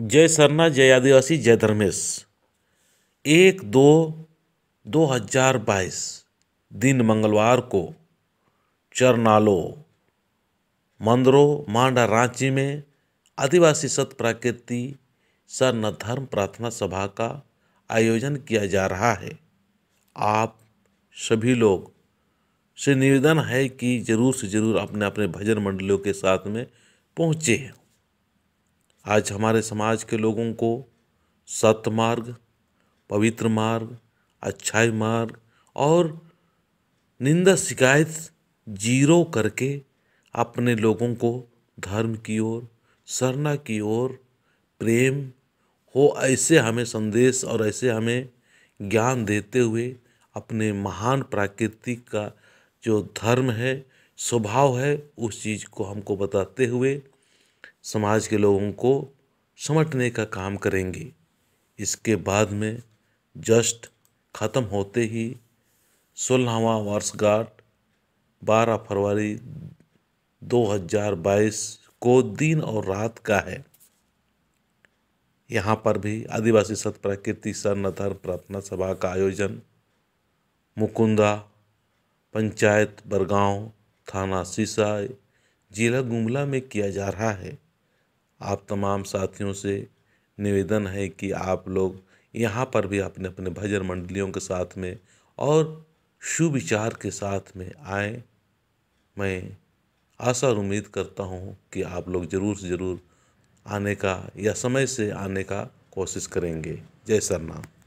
जय सरना जय आदिवासी जय धर्मेश एक दो दो हजार बाईस दिन मंगलवार को चरनालो मंदरो मांडा रांची में आदिवासी सत प्रकृति सरन धर्म प्रार्थना सभा का आयोजन किया जा रहा है आप सभी लोग से निवेदन है कि ज़रूर से ज़रूर अपने अपने भजन मंडलियों के साथ में पहुँचे आज हमारे समाज के लोगों को सत्य मार्ग पवित्र मार्ग अच्छाई मार्ग और निंदा शिकायत जीरो करके अपने लोगों को धर्म की ओर सरना की ओर प्रेम हो ऐसे हमें संदेश और ऐसे हमें ज्ञान देते हुए अपने महान प्राकृतिक का जो धर्म है स्वभाव है उस चीज़ को हमको बताते हुए समाज के लोगों को समटने का काम करेंगे इसके बाद में जस्ट ख़त्म होते ही सोलहवां वर्षगांठ 12 फरवरी 2022 को दिन और रात का है यहाँ पर भी आदिवासी सत प्रकृति सरनधर प्रार्थना सभा का आयोजन मुकुंदा पंचायत बरगांव थाना सीसा जिला गुमला में किया जा रहा है आप तमाम साथियों से निवेदन है कि आप लोग यहाँ पर भी अपने अपने भजन मंडलियों के साथ में और सुविचार के साथ में आए मैं आशा और उम्मीद करता हूँ कि आप लोग ज़रूर से ज़रूर आने का या समय से आने का कोशिश करेंगे जय सरनाम